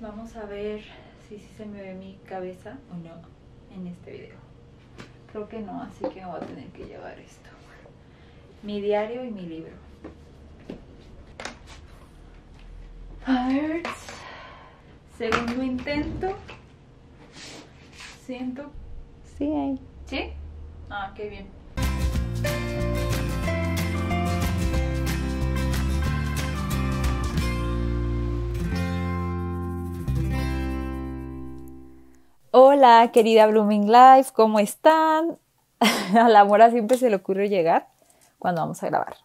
Vamos a ver si, se me ve mi cabeza o no en este video. Creo que no, así que me voy a tener que llevar esto. Mi diario y mi libro. A Segundo intento. Siento. Sí hay. ¿Sí? Ah, qué bien. Hola, querida Blooming Life, ¿cómo están? a la mora siempre se le ocurre llegar cuando vamos a grabar.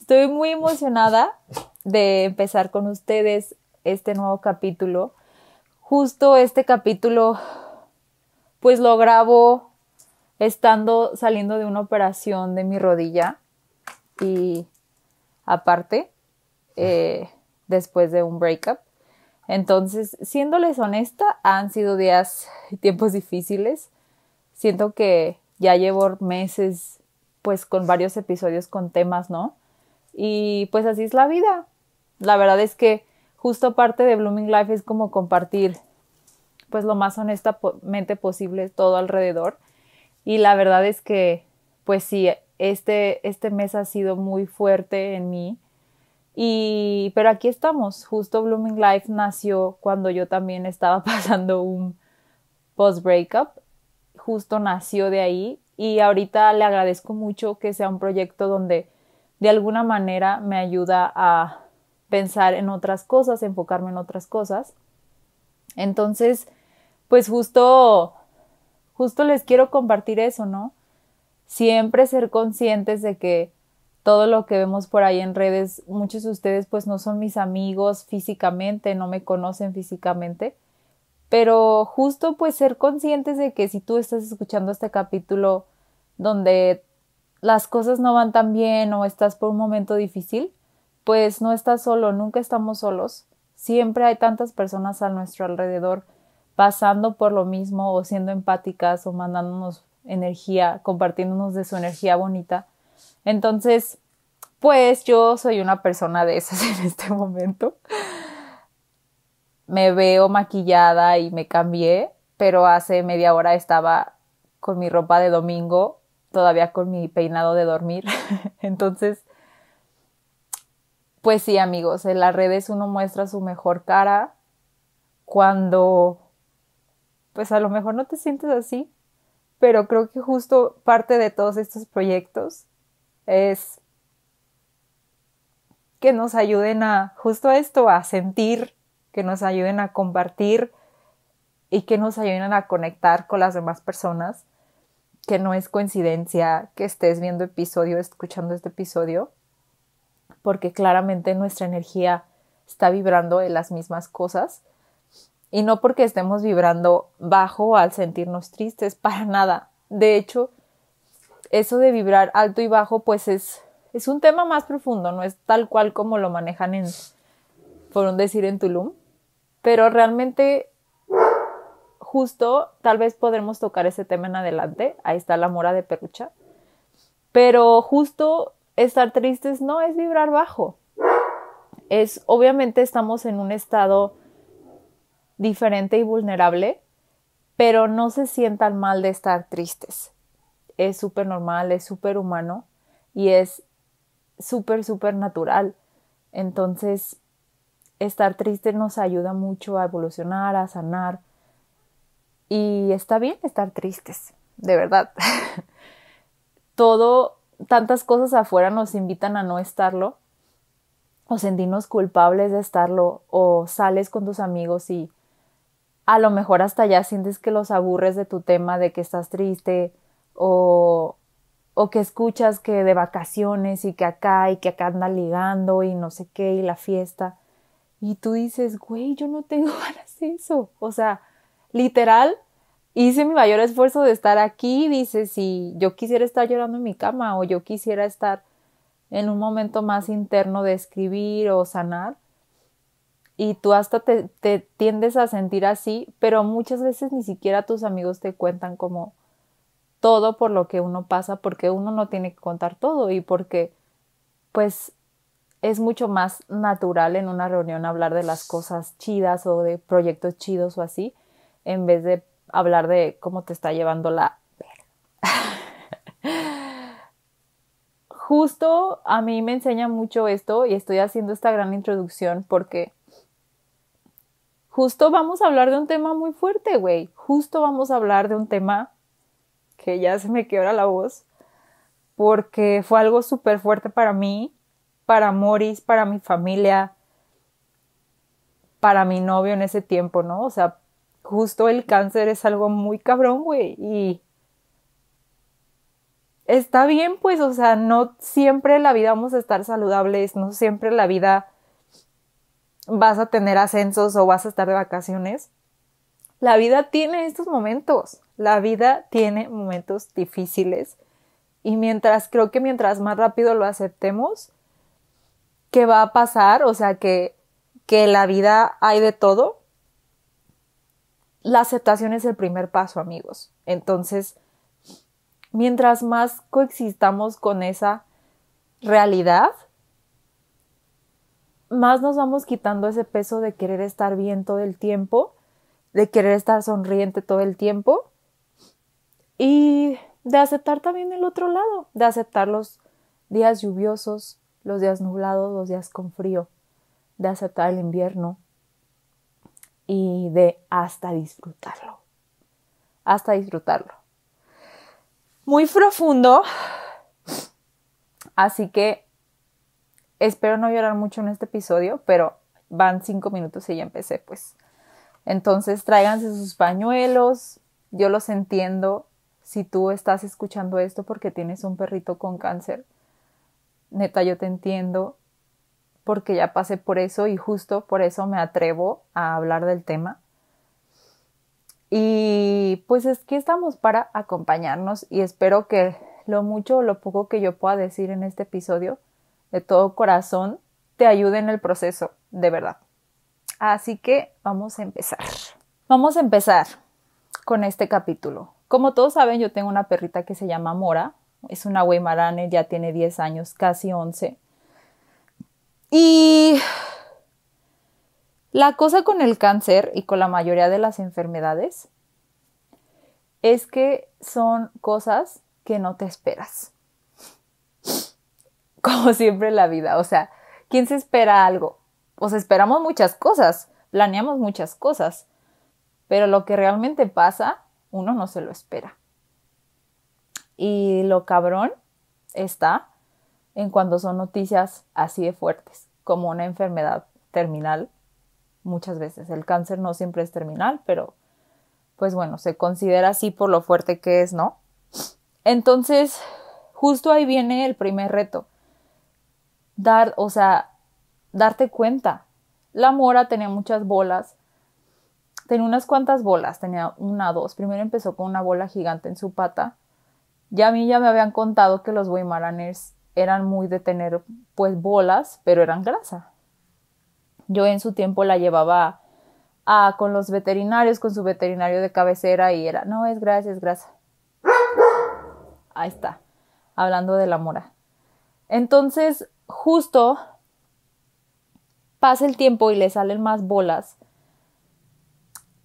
Estoy muy emocionada de empezar con ustedes este nuevo capítulo. Justo este capítulo, pues lo grabo estando saliendo de una operación de mi rodilla y aparte, eh, después de un breakup. Entonces, siéndoles honesta, han sido días y tiempos difíciles. Siento que ya llevo meses pues con varios episodios con temas, ¿no? Y pues así es la vida. La verdad es que justo parte de Blooming Life es como compartir pues lo más honestamente posible todo alrededor. Y la verdad es que pues sí, este, este mes ha sido muy fuerte en mí y, pero aquí estamos, justo Blooming Life nació cuando yo también estaba pasando un post-breakup, justo nació de ahí y ahorita le agradezco mucho que sea un proyecto donde de alguna manera me ayuda a pensar en otras cosas, enfocarme en otras cosas. Entonces, pues justo, justo les quiero compartir eso, ¿no? Siempre ser conscientes de que todo lo que vemos por ahí en redes, muchos de ustedes pues no son mis amigos físicamente, no me conocen físicamente, pero justo pues ser conscientes de que si tú estás escuchando este capítulo donde las cosas no van tan bien o estás por un momento difícil, pues no estás solo, nunca estamos solos, siempre hay tantas personas a nuestro alrededor pasando por lo mismo o siendo empáticas o mandándonos energía, compartiéndonos de su energía bonita. Entonces, pues yo soy una persona de esas en este momento. Me veo maquillada y me cambié, pero hace media hora estaba con mi ropa de domingo, todavía con mi peinado de dormir. Entonces, pues sí amigos, en las redes uno muestra su mejor cara cuando pues a lo mejor no te sientes así, pero creo que justo parte de todos estos proyectos es que nos ayuden a justo a esto, a sentir, que nos ayuden a compartir y que nos ayuden a conectar con las demás personas, que no es coincidencia que estés viendo episodio, escuchando este episodio, porque claramente nuestra energía está vibrando en las mismas cosas y no porque estemos vibrando bajo al sentirnos tristes, para nada. De hecho, eso de vibrar alto y bajo pues es es un tema más profundo, no es tal cual como lo manejan en, por un decir, en Tulum, pero realmente justo tal vez podremos tocar ese tema en adelante, ahí está la mora de Perucha, pero justo estar tristes no es vibrar bajo, es obviamente estamos en un estado diferente y vulnerable, pero no se sientan mal de estar tristes. Es súper normal, es súper humano y es súper, súper natural. Entonces, estar triste nos ayuda mucho a evolucionar, a sanar. Y está bien estar tristes, de verdad. Todo, tantas cosas afuera nos invitan a no estarlo o sentirnos culpables de estarlo o sales con tus amigos y a lo mejor hasta ya sientes que los aburres de tu tema de que estás triste o o que escuchas que de vacaciones y que acá y que acá anda ligando y no sé qué y la fiesta. Y tú dices, güey, yo no tengo ganas de eso. O sea, literal, hice mi mayor esfuerzo de estar aquí. Dices, si yo quisiera estar llorando en mi cama o yo quisiera estar en un momento más interno de escribir o sanar. Y tú hasta te, te tiendes a sentir así, pero muchas veces ni siquiera tus amigos te cuentan como, todo por lo que uno pasa, porque uno no tiene que contar todo y porque pues es mucho más natural en una reunión hablar de las cosas chidas o de proyectos chidos o así, en vez de hablar de cómo te está llevando la... Justo a mí me enseña mucho esto y estoy haciendo esta gran introducción porque justo vamos a hablar de un tema muy fuerte, güey. Justo vamos a hablar de un tema que ya se me quiebra la voz, porque fue algo súper fuerte para mí, para Morris, para mi familia, para mi novio en ese tiempo, ¿no? O sea, justo el cáncer es algo muy cabrón, güey, y está bien, pues, o sea, no siempre en la vida vamos a estar saludables, no siempre en la vida vas a tener ascensos o vas a estar de vacaciones. La vida tiene estos momentos, la vida tiene momentos difíciles y mientras creo que mientras más rápido lo aceptemos, ¿qué va a pasar, o sea, que, que la vida hay de todo, la aceptación es el primer paso, amigos. Entonces, mientras más coexistamos con esa realidad, más nos vamos quitando ese peso de querer estar bien todo el tiempo de querer estar sonriente todo el tiempo y de aceptar también el otro lado, de aceptar los días lluviosos, los días nublados, los días con frío, de aceptar el invierno y de hasta disfrutarlo, hasta disfrutarlo. Muy profundo, así que espero no llorar mucho en este episodio, pero van cinco minutos y ya empecé pues entonces tráiganse sus pañuelos, yo los entiendo si tú estás escuchando esto porque tienes un perrito con cáncer. Neta, yo te entiendo porque ya pasé por eso y justo por eso me atrevo a hablar del tema. Y pues es que estamos para acompañarnos y espero que lo mucho o lo poco que yo pueda decir en este episodio, de todo corazón, te ayude en el proceso, de verdad. Así que vamos a empezar. Vamos a empezar con este capítulo. Como todos saben, yo tengo una perrita que se llama Mora. Es una Weimaraner, ya tiene 10 años, casi 11. Y la cosa con el cáncer y con la mayoría de las enfermedades es que son cosas que no te esperas. Como siempre en la vida, o sea, ¿quién se espera algo? pues esperamos muchas cosas, planeamos muchas cosas, pero lo que realmente pasa, uno no se lo espera. Y lo cabrón está en cuando son noticias así de fuertes, como una enfermedad terminal muchas veces. El cáncer no siempre es terminal, pero pues bueno, se considera así por lo fuerte que es, ¿no? Entonces, justo ahí viene el primer reto. Dar, o sea, darte cuenta. La mora tenía muchas bolas, tenía unas cuantas bolas, tenía una, dos. Primero empezó con una bola gigante en su pata. Ya a mí ya me habían contado que los Weimaraners eran muy de tener pues bolas, pero eran grasa. Yo en su tiempo la llevaba con los veterinarios, con su veterinario de cabecera y era, no, es grasa, es grasa. Ahí está, hablando de la mora. Entonces, justo pasa el tiempo y le salen más bolas.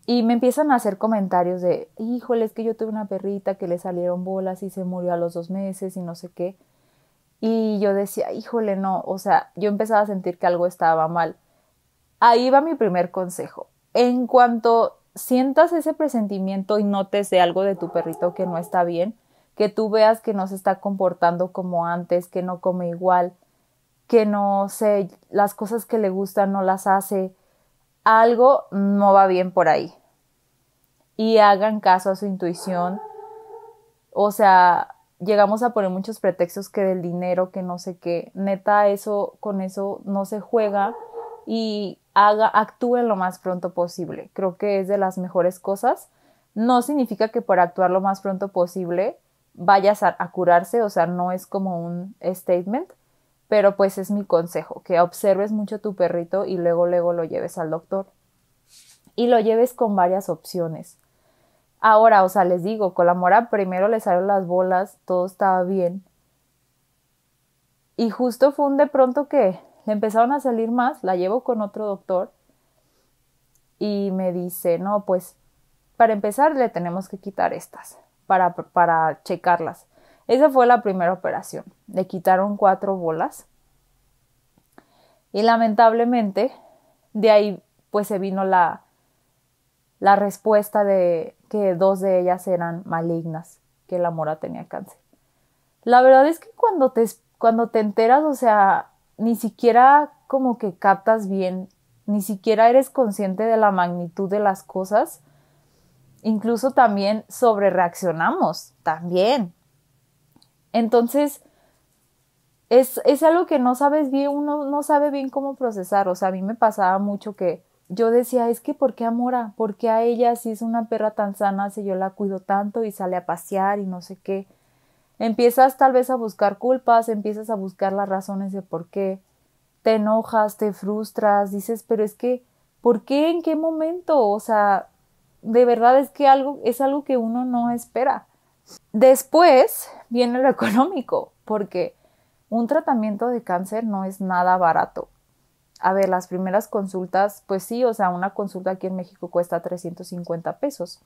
Y me empiezan a hacer comentarios de, híjole, es que yo tuve una perrita que le salieron bolas y se murió a los dos meses y no sé qué. Y yo decía, híjole, no, o sea, yo empezaba a sentir que algo estaba mal. Ahí va mi primer consejo. En cuanto sientas ese presentimiento y notes de algo de tu perrito que no está bien, que tú veas que no se está comportando como antes, que no come igual, que no sé, las cosas que le gustan no las hace, algo no va bien por ahí. Y hagan caso a su intuición. O sea, llegamos a poner muchos pretextos que del dinero, que no sé qué. Neta, eso con eso no se juega y haga actúen lo más pronto posible. Creo que es de las mejores cosas. No significa que por actuar lo más pronto posible vayas a, a curarse, o sea, no es como un statement, pero pues es mi consejo, que observes mucho tu perrito y luego luego lo lleves al doctor. Y lo lleves con varias opciones. Ahora, o sea, les digo, con la mora primero le salieron las bolas, todo estaba bien. Y justo fue un de pronto que le empezaron a salir más, la llevo con otro doctor y me dice, no, pues para empezar le tenemos que quitar estas para, para checarlas. Esa fue la primera operación. Le quitaron cuatro bolas. Y lamentablemente, de ahí pues se vino la, la respuesta de que dos de ellas eran malignas, que la mora tenía cáncer. La verdad es que cuando te, cuando te enteras, o sea, ni siquiera como que captas bien, ni siquiera eres consciente de la magnitud de las cosas. Incluso también sobre reaccionamos, también. Entonces, es, es algo que no sabes bien, uno no sabe bien cómo procesar. O sea, a mí me pasaba mucho que yo decía, es que ¿por qué amora ¿Por qué a ella si es una perra tan sana, si yo la cuido tanto y sale a pasear y no sé qué? Empiezas tal vez a buscar culpas, empiezas a buscar las razones de por qué. Te enojas, te frustras, dices, pero es que, ¿por qué? ¿En qué momento? O sea, de verdad es que algo, es algo que uno no espera. Después viene lo económico, porque un tratamiento de cáncer no es nada barato. A ver, las primeras consultas, pues sí, o sea, una consulta aquí en México cuesta 350 pesos.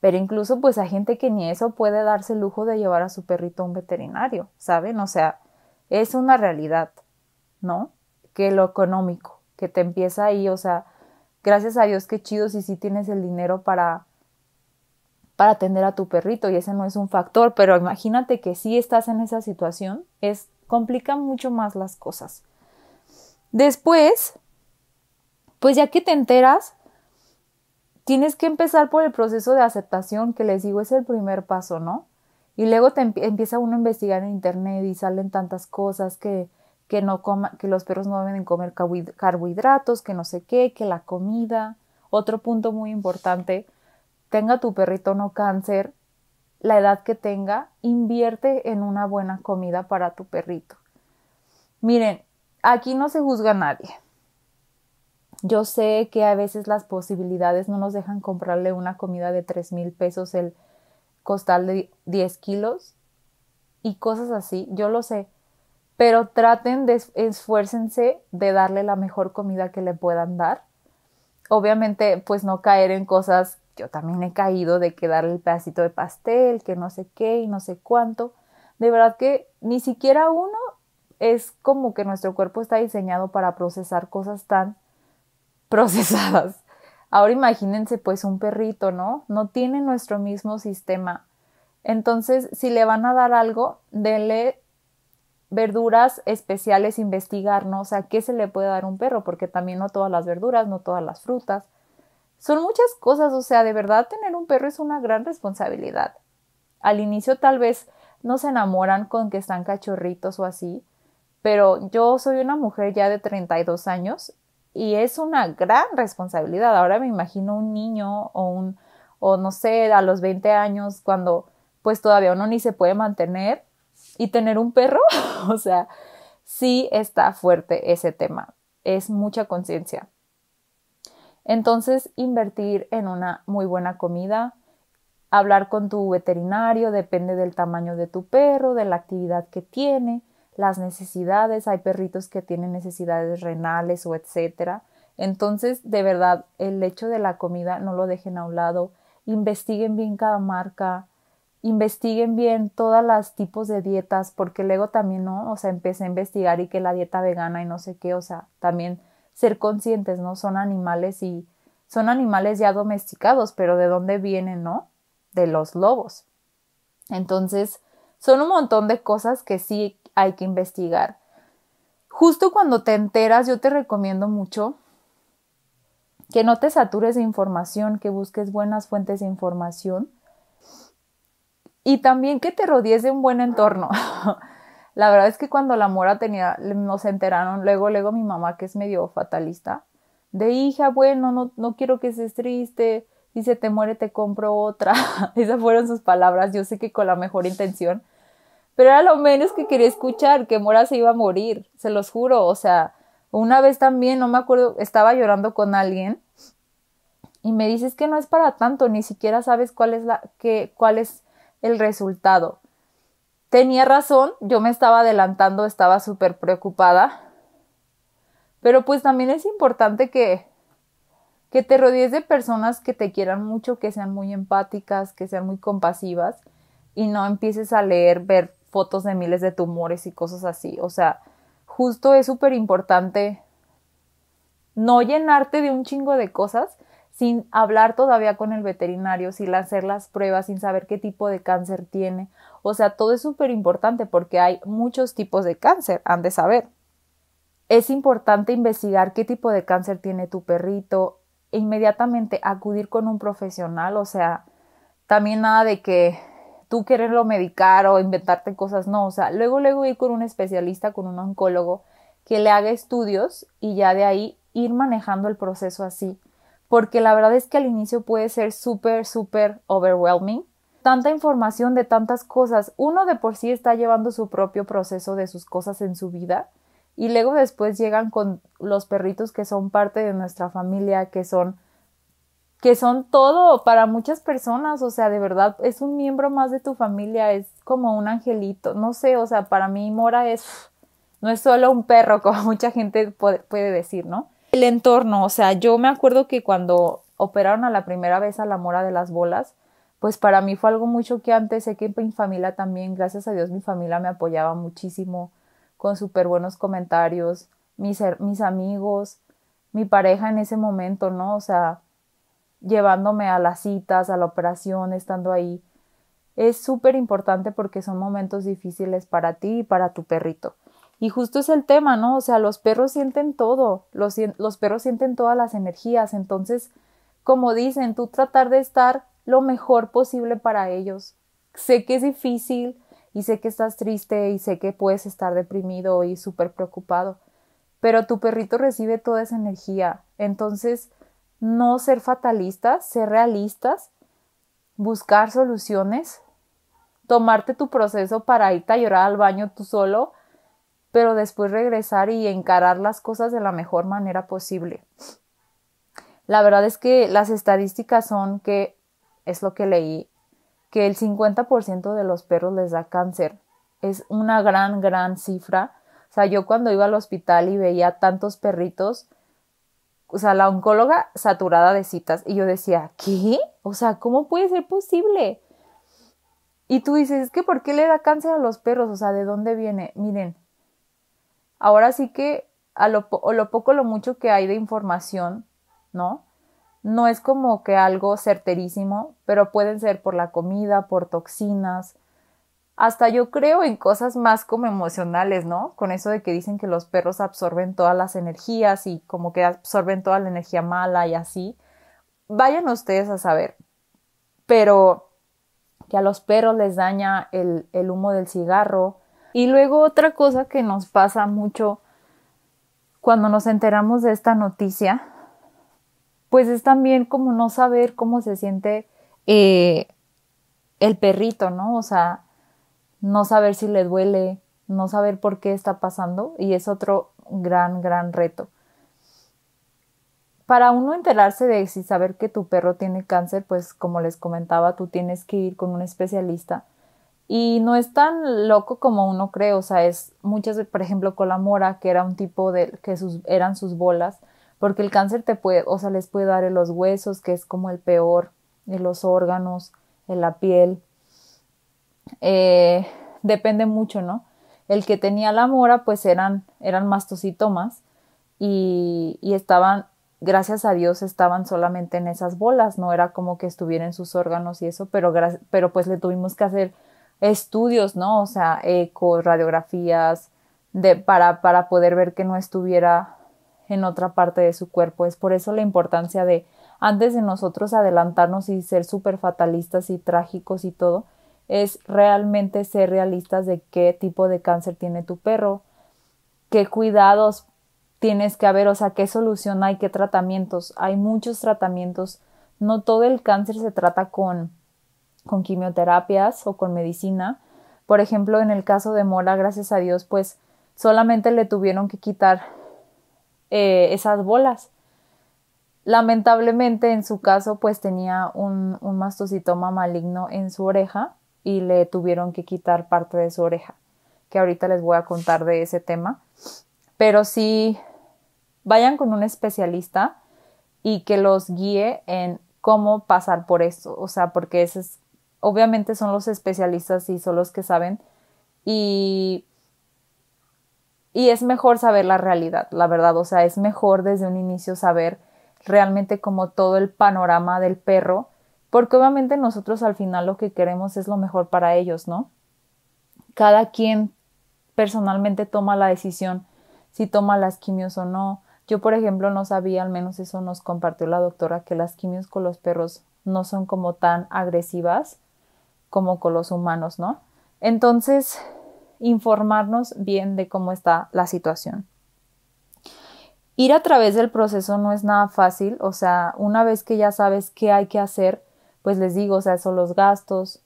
Pero incluso pues hay gente que ni eso puede darse el lujo de llevar a su perrito a un veterinario, ¿saben? O sea, es una realidad, ¿no? Que lo económico, que te empieza ahí, o sea, gracias a Dios qué chido si sí tienes el dinero para para atender a tu perrito y ese no es un factor, pero imagínate que si estás en esa situación, es complica mucho más las cosas. Después, pues ya que te enteras, tienes que empezar por el proceso de aceptación, que les digo es el primer paso, ¿no? Y luego te empieza uno a investigar en internet y salen tantas cosas que, que, no que los perros no deben comer carbohidratos, que no sé qué, que la comida. Otro punto muy importante tenga tu perrito no cáncer, la edad que tenga, invierte en una buena comida para tu perrito. Miren, aquí no se juzga nadie. Yo sé que a veces las posibilidades no nos dejan comprarle una comida de 3 mil pesos el costal de 10 kilos y cosas así, yo lo sé. Pero traten, de, esfuércense de darle la mejor comida que le puedan dar. Obviamente, pues no caer en cosas yo también he caído de que darle el pedacito de pastel, que no sé qué y no sé cuánto. De verdad que ni siquiera uno es como que nuestro cuerpo está diseñado para procesar cosas tan procesadas. Ahora imagínense pues un perrito, ¿no? No tiene nuestro mismo sistema. Entonces, si le van a dar algo, denle verduras especiales, investigar, ¿no? O sea, ¿qué se le puede dar a un perro? Porque también no todas las verduras, no todas las frutas. Son muchas cosas, o sea, de verdad tener un perro es una gran responsabilidad. Al inicio tal vez no se enamoran con que están cachorritos o así, pero yo soy una mujer ya de 32 años y es una gran responsabilidad. Ahora me imagino un niño o un, o no sé, a los 20 años cuando pues todavía uno ni se puede mantener y tener un perro, o sea, sí está fuerte ese tema, es mucha conciencia. Entonces, invertir en una muy buena comida, hablar con tu veterinario, depende del tamaño de tu perro, de la actividad que tiene, las necesidades, hay perritos que tienen necesidades renales o etcétera. Entonces, de verdad, el hecho de la comida no lo dejen a un lado, investiguen bien cada marca, investiguen bien todos los tipos de dietas, porque luego también, ¿no? O sea, empecé a investigar y que la dieta vegana y no sé qué, o sea, también ser conscientes, ¿no? Son animales y son animales ya domesticados, pero ¿de dónde vienen, no? De los lobos. Entonces, son un montón de cosas que sí hay que investigar. Justo cuando te enteras, yo te recomiendo mucho que no te satures de información, que busques buenas fuentes de información y también que te rodees de un buen entorno. La verdad es que cuando la mora tenía, nos enteraron, luego, luego mi mamá, que es medio fatalista, de hija, bueno, no, no quiero que seas triste, si se te muere te compro otra. Esas fueron sus palabras, yo sé que con la mejor intención, pero era lo menos que quería escuchar, que Mora se iba a morir, se los juro, o sea, una vez también, no me acuerdo, estaba llorando con alguien y me dices que no es para tanto, ni siquiera sabes cuál es la que cuál es el resultado. Tenía razón, yo me estaba adelantando, estaba súper preocupada. Pero pues también es importante que, que te rodees de personas que te quieran mucho, que sean muy empáticas, que sean muy compasivas y no empieces a leer, ver fotos de miles de tumores y cosas así. O sea, justo es súper importante no llenarte de un chingo de cosas sin hablar todavía con el veterinario, sin hacer las pruebas, sin saber qué tipo de cáncer tiene. O sea, todo es súper importante porque hay muchos tipos de cáncer, han de saber. Es importante investigar qué tipo de cáncer tiene tu perrito e inmediatamente acudir con un profesional, o sea, también nada de que tú quererlo medicar o inventarte cosas, no, o sea, luego, luego ir con un especialista, con un oncólogo que le haga estudios y ya de ahí ir manejando el proceso así porque la verdad es que al inicio puede ser súper, súper overwhelming. Tanta información de tantas cosas, uno de por sí está llevando su propio proceso de sus cosas en su vida y luego después llegan con los perritos que son parte de nuestra familia, que son que son todo para muchas personas, o sea, de verdad es un miembro más de tu familia, es como un angelito, no sé, o sea, para mí Mora es no es solo un perro como mucha gente puede decir, ¿no? El entorno, o sea, yo me acuerdo que cuando operaron a la primera vez a la mora de las bolas, pues para mí fue algo muy antes Sé que mi familia también, gracias a Dios, mi familia me apoyaba muchísimo con super buenos comentarios, mis, mis amigos, mi pareja en ese momento, ¿no? O sea, llevándome a las citas, a la operación, estando ahí. Es súper importante porque son momentos difíciles para ti y para tu perrito. Y justo es el tema, ¿no? O sea, los perros sienten todo, los, perros sienten todas las energías, entonces, como dicen, tú tratar de estar lo mejor posible para ellos. Sé que es difícil y sé que estás triste y sé que puedes estar deprimido y súper preocupado, pero tu perrito recibe toda esa energía. Entonces, no ser fatalistas, ser realistas, buscar soluciones, tomarte tu proceso para irte a llorar al baño tú solo pero después regresar y encarar las cosas de la mejor manera posible. La verdad es que las estadísticas son que, es lo que leí, que el 50% de los perros les da cáncer. Es una gran, gran cifra. O sea, yo cuando iba al hospital y veía tantos perritos, o sea, la oncóloga saturada de citas y yo decía, ¿qué? O sea, ¿cómo puede ser posible? Y tú dices, ¿qué por qué le da cáncer a los perros? O sea, ¿de dónde viene? Miren, ahora sí que a lo, o lo poco, lo mucho que hay de información, ¿no? No es como que algo certerísimo, pero pueden ser por la comida, por toxinas, hasta yo creo en cosas más como emocionales, ¿no? Con eso de que dicen que los perros absorben todas las energías y como que absorben toda la energía mala y así. Vayan ustedes a saber. Pero que a los perros les daña el, el humo del cigarro, y luego otra cosa que nos pasa mucho cuando nos enteramos de esta noticia, pues es también como no saber cómo se siente eh, el perrito, ¿no? O sea, no saber si le duele, no saber por qué está pasando y es otro gran, gran reto. Para uno enterarse de si saber que tu perro tiene cáncer, pues como les comentaba, tú tienes que ir con un especialista y no es tan loco como uno cree, o sea, es muchas, por ejemplo, con la mora, que era un tipo de, que sus, eran sus bolas, porque el cáncer te puede, o sea, les puede dar en los huesos, que es como el peor, en los órganos, en la piel. Eh, depende mucho, ¿no? El que tenía la mora, pues eran, eran mastocitomas y, y estaban, gracias a Dios, estaban solamente en esas bolas, no era como que estuvieran en sus órganos y eso, pero, pero pues le tuvimos que hacer estudios, ¿no? O sea, ecos, radiografías, de, para, para poder ver que no estuviera en otra parte de su cuerpo. Es por eso la importancia de, antes de nosotros adelantarnos y ser súper fatalistas y trágicos y todo, es realmente ser realistas de qué tipo de cáncer tiene tu perro, qué cuidados tienes que haber, o sea, qué solución hay, qué tratamientos. Hay muchos tratamientos. No todo el cáncer se trata con con quimioterapias o con medicina. Por ejemplo, en el caso de Mora, gracias a Dios, pues solamente le tuvieron que quitar eh, esas bolas. Lamentablemente, en su caso, pues tenía un, un mastocitoma maligno en su oreja y le tuvieron que quitar parte de su oreja, que ahorita les voy a contar de ese tema. Pero sí, vayan con un especialista y que los guíe en cómo pasar por esto, o sea, porque ese es obviamente son los especialistas y son los que saben y, y es mejor saber la realidad, la verdad, o sea, es mejor desde un inicio saber realmente como todo el panorama del perro, porque obviamente nosotros al final lo que queremos es lo mejor para ellos, ¿no? Cada quien personalmente toma la decisión si toma las quimios o no. Yo, por ejemplo, no sabía, al menos eso nos compartió la doctora, que las quimios con los perros no son como tan agresivas como con los humanos, ¿no? Entonces, informarnos bien de cómo está la situación. Ir a través del proceso no es nada fácil, o sea, una vez que ya sabes qué hay que hacer, pues les digo, o sea, son los gastos,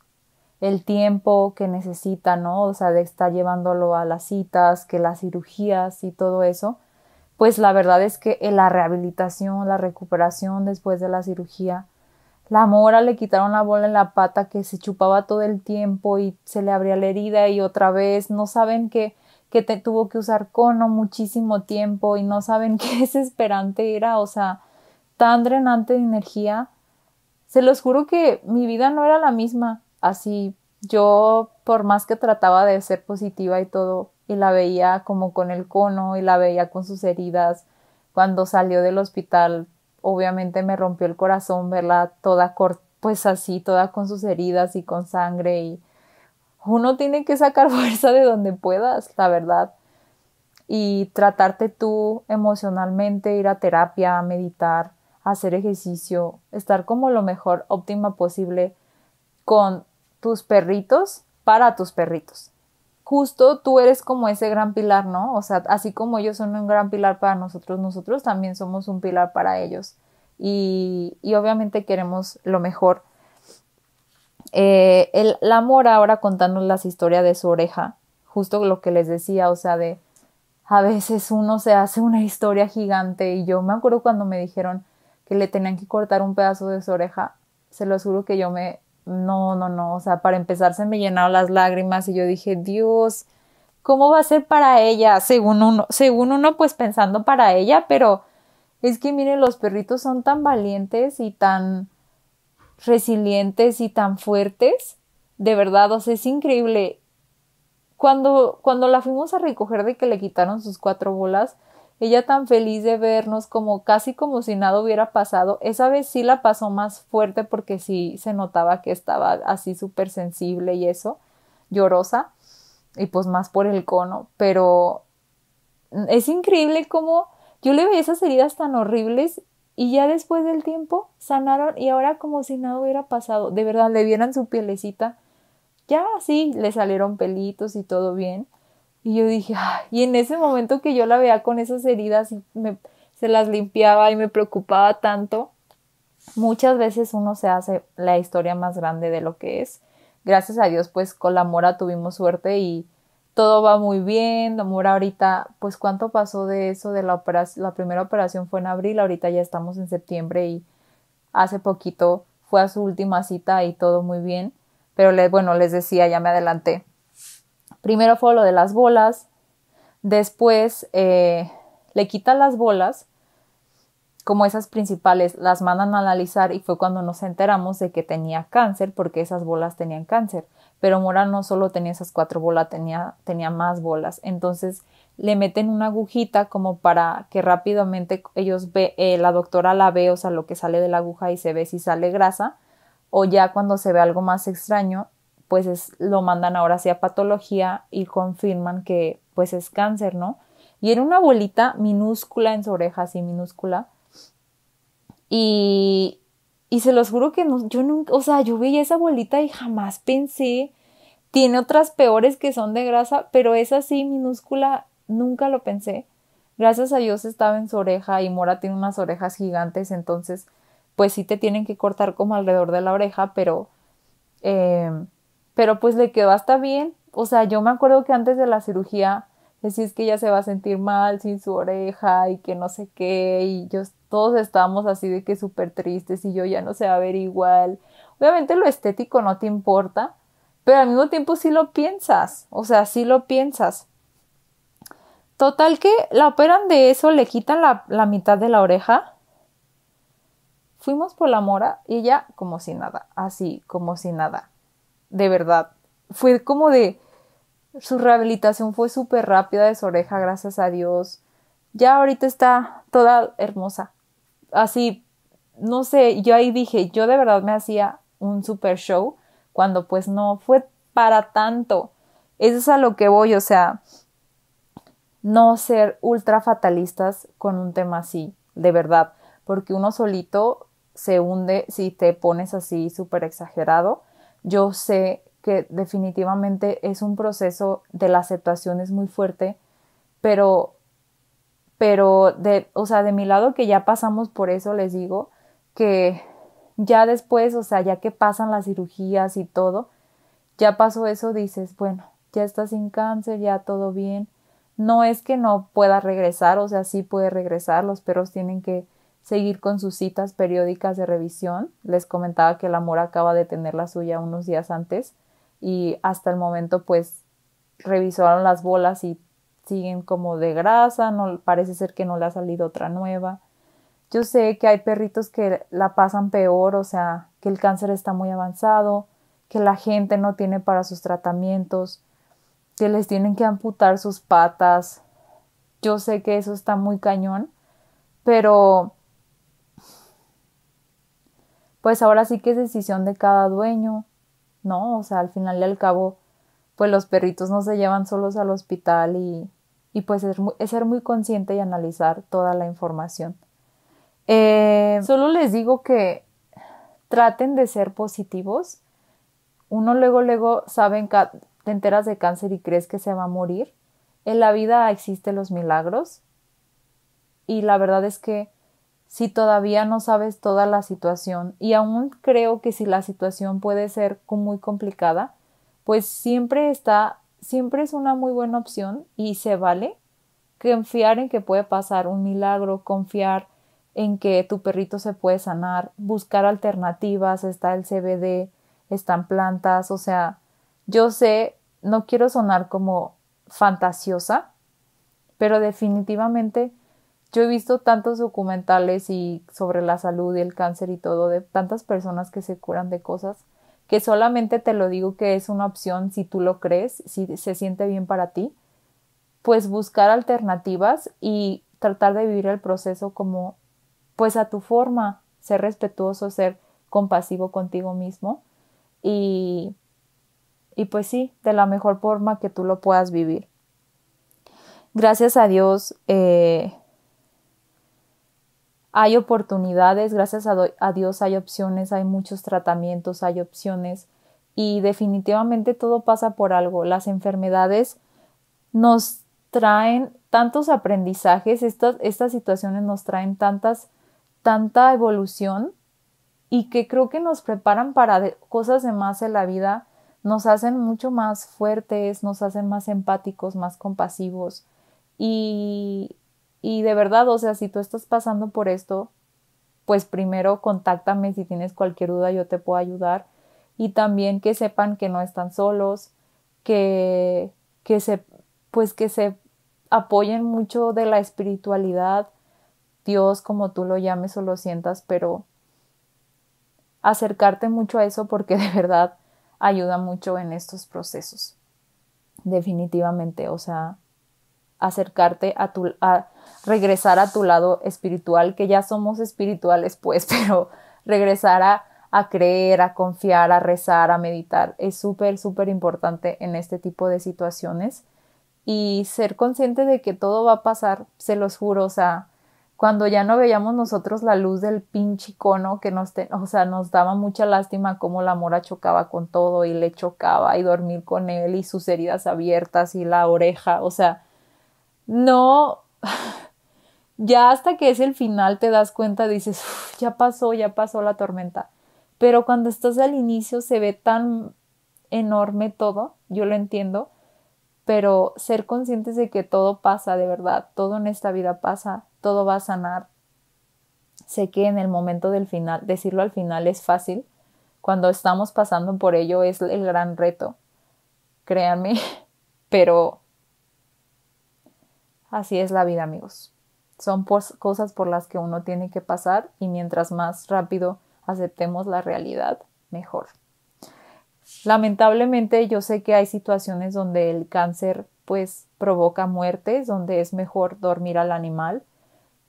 el tiempo que necesita, ¿no? O sea, de estar llevándolo a las citas, que las cirugías y todo eso, pues la verdad es que eh, la rehabilitación, la recuperación después de la cirugía, la mora le quitaron la bola en la pata que se chupaba todo el tiempo y se le abría la herida y otra vez. No saben que, tuvo que usar cono muchísimo tiempo y no saben qué desesperante era, o sea, tan drenante de energía. Se los juro que mi vida no era la misma. Así, yo por más que trataba de ser positiva y todo, y la veía como con el cono y la veía con sus heridas, cuando salió del hospital obviamente me rompió el corazón verla toda pues así, toda con sus heridas y con sangre y uno tiene que sacar fuerza de donde puedas, la verdad. Y tratarte tú emocionalmente, ir a terapia, meditar, hacer ejercicio, estar como lo mejor óptima posible con tus perritos para tus perritos justo tú eres como ese gran pilar, ¿no? O sea, así como ellos son un gran pilar para nosotros, nosotros también somos un pilar para ellos. Y, y obviamente queremos lo mejor. Eh, el, amor ahora contándonos las historias de su oreja, justo lo que les decía, o sea, de a veces uno se hace una historia gigante y yo me acuerdo cuando me dijeron que le tenían que cortar un pedazo de su oreja, se lo juro que yo me, no, no, no, o sea, para empezar se me llenaron las lágrimas y yo dije, Dios, ¿cómo va a ser para ella? Según uno, según uno, pues pensando para ella, pero es que miren, los perritos son tan valientes y tan resilientes y tan fuertes, de verdad, o sea, es increíble. Cuando, cuando la fuimos a recoger de que le quitaron sus cuatro bolas, ella tan feliz de vernos como casi como si nada hubiera pasado. Esa vez sí la pasó más fuerte porque sí se notaba que estaba así súper sensible y eso, llorosa, y pues más por el cono, pero es increíble cómo yo le veía esas heridas tan horribles y ya después del tiempo sanaron y ahora como si nada hubiera pasado. De verdad, le vieran su pielecita. Ya sí, le salieron pelitos y todo bien. Y yo dije, ah", y en ese momento que yo la veía con esas heridas y me, se las limpiaba y me preocupaba tanto, muchas veces uno se hace la historia más grande de lo que es. Gracias a Dios, pues con la mora tuvimos suerte y todo va muy bien. La mora ahorita, pues cuánto pasó de eso, de la operación, la primera operación fue en abril, ahorita ya estamos en septiembre y hace poquito fue a su última cita y todo muy bien. Pero bueno, les decía, ya me adelanté Primero fue lo de las bolas, después eh, le quita las bolas, como esas principales, las mandan a analizar y fue cuando nos enteramos de que tenía cáncer porque esas bolas tenían cáncer. Pero Mora no solo tenía esas cuatro bolas, tenía, tenía más bolas. Entonces le meten una agujita como para que rápidamente ellos ve, eh, la doctora la ve, o sea, lo que sale de la aguja y se ve si sale grasa o ya cuando se ve algo más extraño pues es, lo mandan ahora hacia patología y confirman que pues es cáncer, ¿no? Y era una bolita minúscula en su oreja, así minúscula. Y, y se los juro que no, yo nunca, o sea, yo vi esa bolita y jamás pensé. Tiene otras peores que son de grasa, pero esa sí minúscula, nunca lo pensé. Gracias a Dios estaba en su oreja y Mora tiene unas orejas gigantes, entonces pues sí te tienen que cortar como alrededor de la oreja, pero eh, pero pues le quedó hasta bien. O sea, yo me acuerdo que antes de la cirugía decís que ella se va a sentir mal sin su oreja y que no sé qué, y todos estábamos así de que súper tristes y yo ya no se va a ver igual. Obviamente lo estético no te importa, pero al mismo tiempo sí lo piensas, o sea, sí lo piensas. Total que la operan de eso, le quitan la, la mitad de la oreja. Fuimos por la mora y ella como si nada, así como si nada de verdad. Fue como de... Su rehabilitación fue súper rápida de su oreja, gracias a Dios. Ya ahorita está toda hermosa. Así, no sé, yo ahí dije, yo de verdad me hacía un super show cuando pues no fue para tanto. Eso es a lo que voy, o sea, no ser ultra fatalistas con un tema así, de verdad, porque uno solito se hunde si te pones así súper exagerado yo sé que definitivamente es un proceso de la aceptación es muy fuerte, pero, pero de, o sea, de mi lado que ya pasamos por eso, les digo que ya después, o sea, ya que pasan las cirugías y todo, ya pasó eso, dices, bueno, ya está sin cáncer, ya todo bien. No es que no pueda regresar, o sea, sí puede regresar, los perros tienen que seguir con sus citas periódicas de revisión. Les comentaba que el amor acaba de tener la suya unos días antes y hasta el momento pues revisaron las bolas y siguen como de grasa, no, parece ser que no le ha salido otra nueva. Yo sé que hay perritos que la pasan peor, o sea, que el cáncer está muy avanzado, que la gente no tiene para sus tratamientos, que les tienen que amputar sus patas. Yo sé que eso está muy cañón, pero pues ahora sí que es decisión de cada dueño, ¿no? O sea, al final y al cabo, pues los perritos no se llevan solos al hospital y, y pues es, ser muy consciente y analizar toda la información. Eh, solo les digo que traten de ser positivos. Uno luego, luego saben que te enteras de cáncer y crees que se va a morir. En la vida existen los milagros y la verdad es que si todavía no sabes toda la situación y aún creo que si la situación puede ser muy complicada, pues siempre está, siempre es una muy buena opción y se vale confiar en que puede pasar un milagro, confiar en que tu perrito se puede sanar, buscar alternativas, está el CBD, están plantas, o sea, yo sé, no quiero sonar como fantasiosa, pero definitivamente yo he visto tantos documentales y sobre la salud y el cáncer y todo de tantas personas que se curan de cosas que solamente te lo digo que es una opción si tú lo crees, si se siente bien para ti, pues buscar alternativas y tratar de vivir el proceso como pues a tu forma, ser respetuoso, ser compasivo contigo mismo y, y pues sí, de la mejor forma que tú lo puedas vivir. Gracias a Dios, eh, hay oportunidades, gracias a, Dios hay opciones, hay muchos tratamientos, hay opciones y definitivamente todo pasa por algo. Las enfermedades nos traen tantos aprendizajes, estas, estas situaciones nos traen tantas, tanta evolución y que creo que nos preparan para cosas de más en la vida, nos hacen mucho más fuertes, nos hacen más empáticos, más compasivos y y de verdad, o sea, si tú estás pasando por esto, pues primero contáctame si tienes cualquier duda, yo te puedo ayudar. Y también que sepan que no están solos, que, que se, pues que se apoyen mucho de la espiritualidad, Dios como tú lo llames o lo sientas, pero acercarte mucho a eso porque de verdad ayuda mucho en estos procesos. Definitivamente, o sea, acercarte a tu regresar a tu lado espiritual, que ya somos espirituales pues, pero regresar a, a creer, a confiar, a rezar, a meditar, es súper, súper importante en este tipo de situaciones y ser consciente de que todo va a pasar, se los juro, o sea, cuando ya no veíamos nosotros la luz del pinche que nos, o sea, nos daba mucha lástima cómo la mora chocaba con todo y le chocaba y dormir con él y sus heridas abiertas y la oreja, o sea, no, ya hasta que es el final te das cuenta, dices, ya pasó, ya pasó la tormenta. Pero cuando estás al inicio se ve tan enorme todo, yo lo entiendo, pero ser conscientes de que todo pasa de verdad, todo en esta vida pasa, todo va a sanar. Sé que en el momento del final, decirlo al final es fácil, cuando estamos pasando por ello es el gran reto, créanme, pero Así es la vida, amigos. Son cosas por las que uno tiene que pasar y mientras más rápido aceptemos la realidad, mejor. Lamentablemente yo sé que hay situaciones donde el cáncer pues provoca muertes, donde es mejor dormir al animal.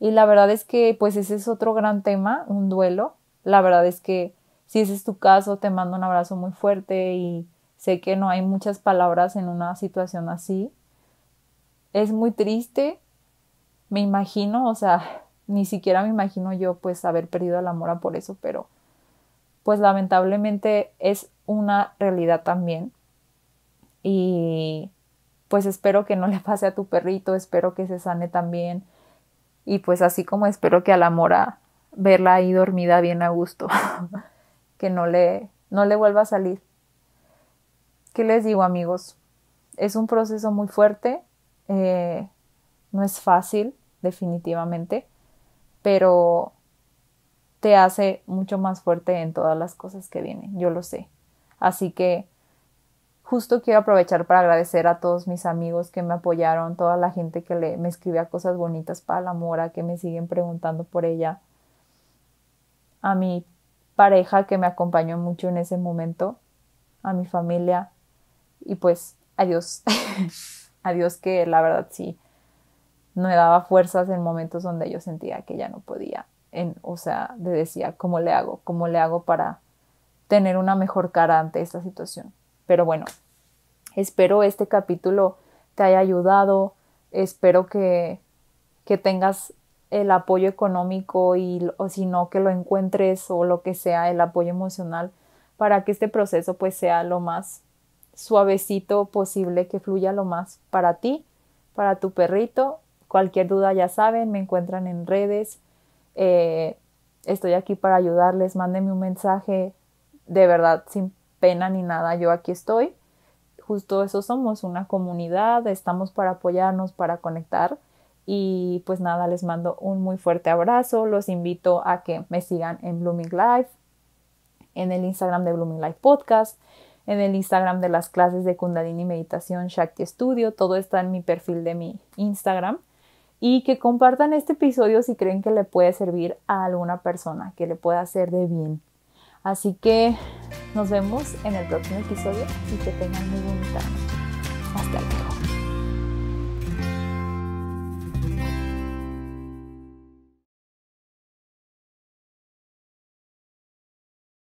Y la verdad es que pues ese es otro gran tema, un duelo. La verdad es que si ese es tu caso, te mando un abrazo muy fuerte y sé que no hay muchas palabras en una situación así, es muy triste, me imagino, o sea, ni siquiera me imagino yo pues haber perdido a la mora por eso, pero pues lamentablemente es una realidad también. Y pues espero que no le pase a tu perrito, espero que se sane también. Y pues así como espero que a la mora verla ahí dormida bien a gusto, que no le, no le vuelva a salir. ¿Qué les digo amigos? Es un proceso muy fuerte, eh, no es fácil, definitivamente, pero te hace mucho más fuerte en todas las cosas que vienen, yo lo sé. Así que justo quiero aprovechar para agradecer a todos mis amigos que me apoyaron, toda la gente que le, me escribía cosas bonitas para la mora, que me siguen preguntando por ella, a mi pareja que me acompañó mucho en ese momento, a mi familia y pues adiós. a Dios que la verdad sí me daba fuerzas en momentos donde yo sentía que ya no podía. En, o sea, le decía, ¿cómo le hago? ¿Cómo le hago para tener una mejor cara ante esta situación? Pero bueno, espero este capítulo te haya ayudado, espero que, que tengas el apoyo económico y o si no que lo encuentres o lo que sea el apoyo emocional para que este proceso pues sea lo más suavecito posible que fluya lo más para ti, para tu perrito. Cualquier duda ya saben, me encuentran en redes. Eh, estoy aquí para ayudarles. Mándenme un mensaje de verdad sin pena ni nada. Yo aquí estoy. Justo eso somos, una comunidad. Estamos para apoyarnos, para conectar. Y pues nada, les mando un muy fuerte abrazo. Los invito a que me sigan en Blooming Life, en el Instagram de Blooming Life Podcast en el Instagram de las clases de Kundalini Meditación Shakti Studio, todo está en mi perfil de mi Instagram. Y que compartan este episodio si creen que le puede servir a alguna persona, que le pueda hacer de bien. Así que nos vemos en el próximo episodio y que tengan muy bonita